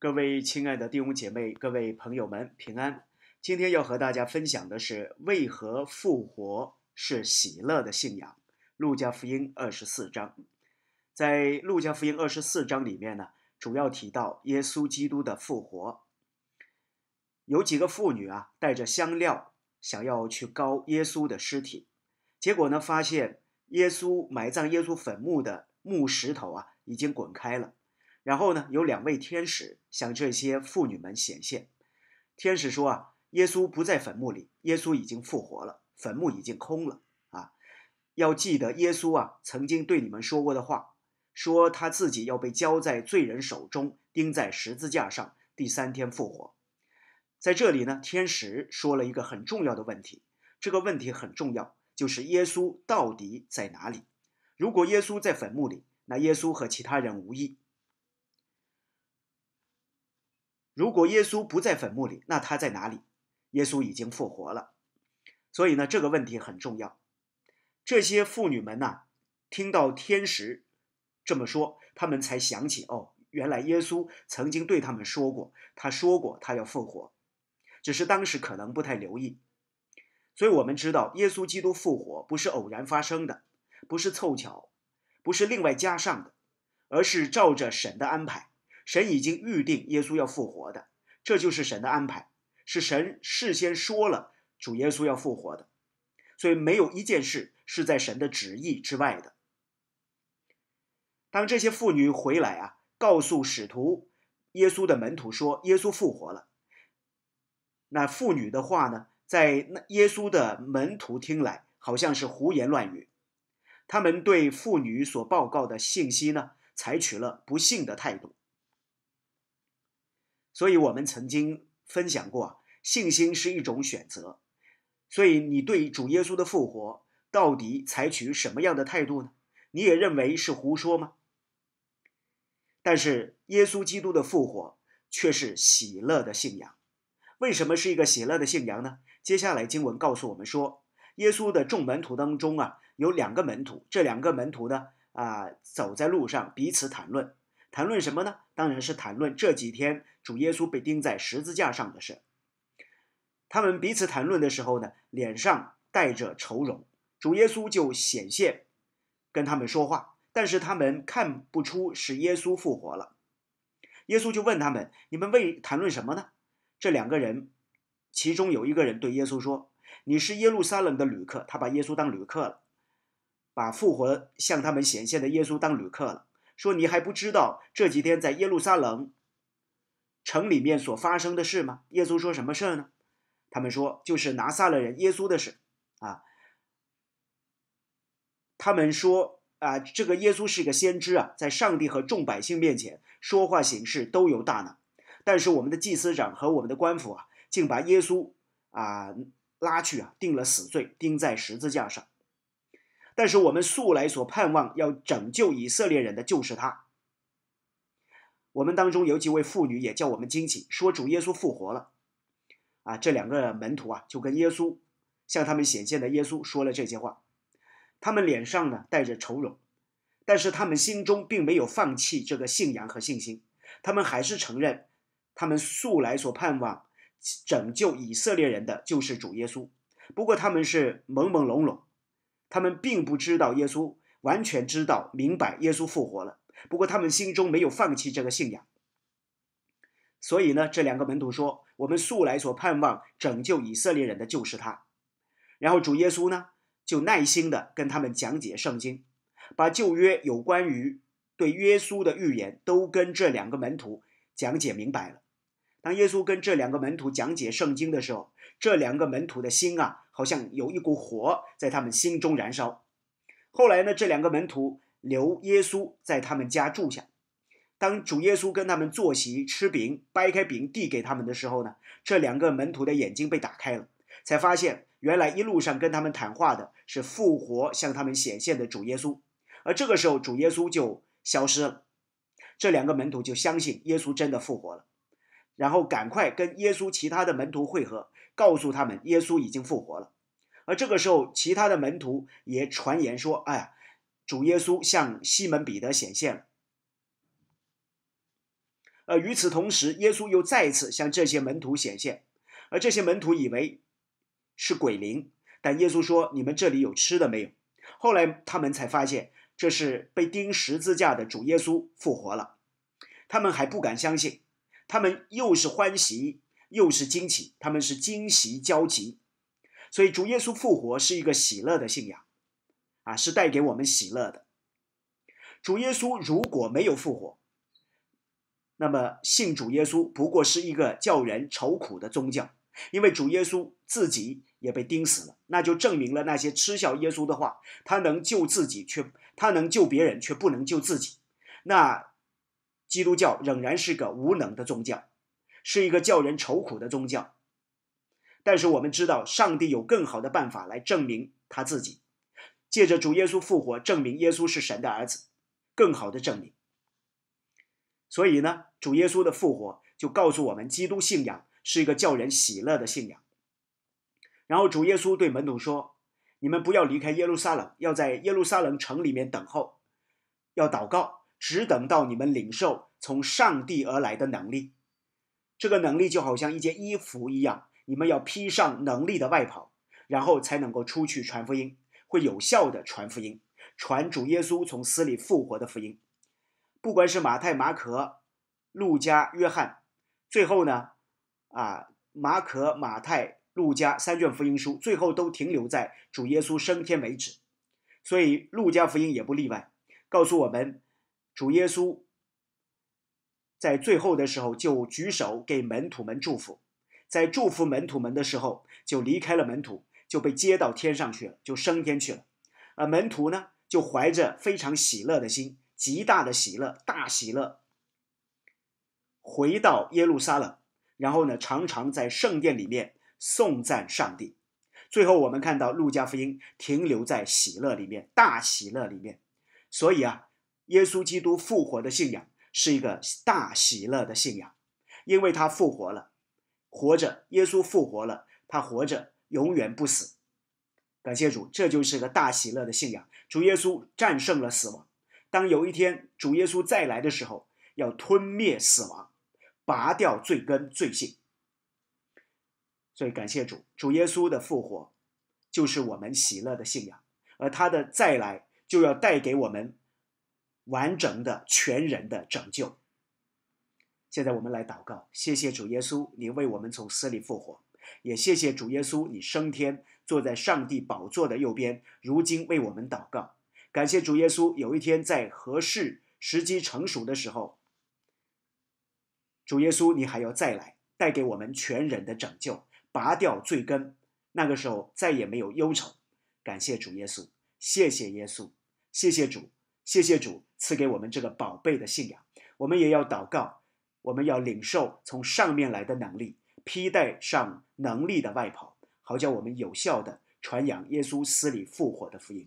各位亲爱的弟兄姐妹，各位朋友们，平安！今天要和大家分享的是，为何复活是喜乐的信仰。路加福音二十四章，在路加福音二十四章里面呢，主要提到耶稣基督的复活。有几个妇女啊，带着香料，想要去高耶稣的尸体，结果呢，发现耶稣埋葬耶稣坟墓的墓石头啊，已经滚开了。然后呢，有两位天使向这些妇女们显现。天使说：“啊，耶稣不在坟墓里，耶稣已经复活了，坟墓已经空了。啊，要记得耶稣啊曾经对你们说过的话，说他自己要被交在罪人手中，钉在十字架上，第三天复活。”在这里呢，天使说了一个很重要的问题，这个问题很重要，就是耶稣到底在哪里？如果耶稣在坟墓里，那耶稣和其他人无异。如果耶稣不在坟墓里，那他在哪里？耶稣已经复活了，所以呢，这个问题很重要。这些妇女们呢，听到天使这么说，他们才想起：哦，原来耶稣曾经对他们说过，他说过他要复活，只是当时可能不太留意。所以，我们知道，耶稣基督复活不是偶然发生的，不是凑巧，不是另外加上的，而是照着神的安排。神已经预定耶稣要复活的，这就是神的安排，是神事先说了主耶稣要复活的，所以没有一件事是在神的旨意之外的。当这些妇女回来啊，告诉使徒、耶稣的门徒说耶稣复活了。那妇女的话呢，在耶稣的门徒听来好像是胡言乱语，他们对妇女所报告的信息呢，采取了不信的态度。所以，我们曾经分享过，信心是一种选择。所以，你对主耶稣的复活到底采取什么样的态度呢？你也认为是胡说吗？但是，耶稣基督的复活却是喜乐的信仰。为什么是一个喜乐的信仰呢？接下来经文告诉我们说，耶稣的众门徒当中啊，有两个门徒，这两个门徒呢，啊，走在路上，彼此谈论，谈论什么呢？当然是谈论这几天。主耶稣被钉在十字架上的事，他们彼此谈论的时候呢，脸上带着愁容。主耶稣就显现跟他们说话，但是他们看不出是耶稣复活了。耶稣就问他们：“你们为谈论什么呢？”这两个人，其中有一个人对耶稣说：“你是耶路撒冷的旅客。”他把耶稣当旅客了，把复活向他们显现的耶稣当旅客了，说：“你还不知道这几天在耶路撒冷。”城里面所发生的事吗？耶稣说什么事儿呢？他们说就是拿撒勒人耶稣的事啊。他们说啊，这个耶稣是个先知啊，在上帝和众百姓面前说话行事都有大能，但是我们的祭司长和我们的官府啊，竟把耶稣啊拉去啊定了死罪，钉在十字架上。但是我们素来所盼望要拯救以色列人的就是他。我们当中有几位妇女也叫我们惊奇，说主耶稣复活了。啊，这两个门徒啊，就跟耶稣向他们显现的耶稣说了这些话。他们脸上呢带着愁容，但是他们心中并没有放弃这个信仰和信心。他们还是承认，他们素来所盼望拯救以色列人的就是主耶稣。不过他们是朦朦胧胧，他们并不知道耶稣完全知道明白耶稣复活了。不过他们心中没有放弃这个信仰，所以呢，这两个门徒说：“我们素来所盼望拯救以色列人的就是他。”然后主耶稣呢，就耐心地跟他们讲解圣经，把旧约有关于对耶稣的预言都跟这两个门徒讲解明白了。当耶稣跟这两个门徒讲解圣经的时候，这两个门徒的心啊，好像有一股火在他们心中燃烧。后来呢，这两个门徒。留耶稣在他们家住下。当主耶稣跟他们坐席吃饼，掰开饼递给他们的时候呢，这两个门徒的眼睛被打开了，才发现原来一路上跟他们谈话的是复活向他们显现的主耶稣。而这个时候，主耶稣就消失了。这两个门徒就相信耶稣真的复活了，然后赶快跟耶稣其他的门徒会合，告诉他们耶稣已经复活了。而这个时候，其他的门徒也传言说：“哎呀。”主耶稣向西门彼得显现了，而与此同时，耶稣又再次向这些门徒显现，而这些门徒以为是鬼灵，但耶稣说：“你们这里有吃的没有？”后来他们才发现，这是被钉十字架的主耶稣复活了。他们还不敢相信，他们又是欢喜又是惊奇，他们是惊喜交集。所以，主耶稣复活是一个喜乐的信仰。啊，是带给我们喜乐的。主耶稣如果没有复活，那么信主耶稣不过是一个叫人愁苦的宗教，因为主耶稣自己也被钉死了，那就证明了那些嗤笑耶稣的话，他能救自己，却他能救别人，却不能救自己。那基督教仍然是个无能的宗教，是一个叫人愁苦的宗教。但是我们知道，上帝有更好的办法来证明他自己。借着主耶稣复活，证明耶稣是神的儿子，更好的证明。所以呢，主耶稣的复活就告诉我们，基督信仰是一个叫人喜乐的信仰。然后主耶稣对门徒说：“你们不要离开耶路撒冷，要在耶路撒冷城里面等候，要祷告，只等到你们领受从上帝而来的能力。这个能力就好像一件衣服一样，你们要披上能力的外袍，然后才能够出去传福音。”会有效的传福音，传主耶稣从死里复活的福音。不管是马太、马可、路加、约翰，最后呢，啊，马可、马太、路加三卷福音书，最后都停留在主耶稣升天为止。所以路加福音也不例外，告诉我们主耶稣在最后的时候就举手给门徒们祝福，在祝福门徒们的时候就离开了门徒。就被接到天上去了，就升天去了，而门徒呢就怀着非常喜乐的心，极大的喜乐，大喜乐，回到耶路撒冷，然后呢，常常在圣殿里面颂赞上帝。最后我们看到路加福音停留在喜乐里面，大喜乐里面。所以啊，耶稣基督复活的信仰是一个大喜乐的信仰，因为他复活了，活着。耶稣复活了，他活着。永远不死，感谢主，这就是个大喜乐的信仰。主耶稣战胜了死亡。当有一天主耶稣再来的时候，要吞灭死亡，拔掉罪根罪性。所以感谢主，主耶稣的复活就是我们喜乐的信仰，而他的再来就要带给我们完整的全人的拯救。现在我们来祷告，谢谢主耶稣，您为我们从死里复活。也谢谢主耶稣，你升天坐在上帝宝座的右边，如今为我们祷告。感谢主耶稣，有一天在合适时机成熟的时候，主耶稣你还要再来，带给我们全人的拯救，拔掉罪根。那个时候再也没有忧愁。感谢主耶稣，谢谢耶稣，谢谢主，谢谢主赐给我们这个宝贝的信仰。我们也要祷告，我们要领受从上面来的能力。披戴上能力的外袍，好叫我们有效的传扬耶稣死里复活的福音。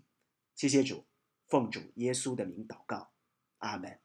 谢谢主，奉主耶稣的名祷告，阿门。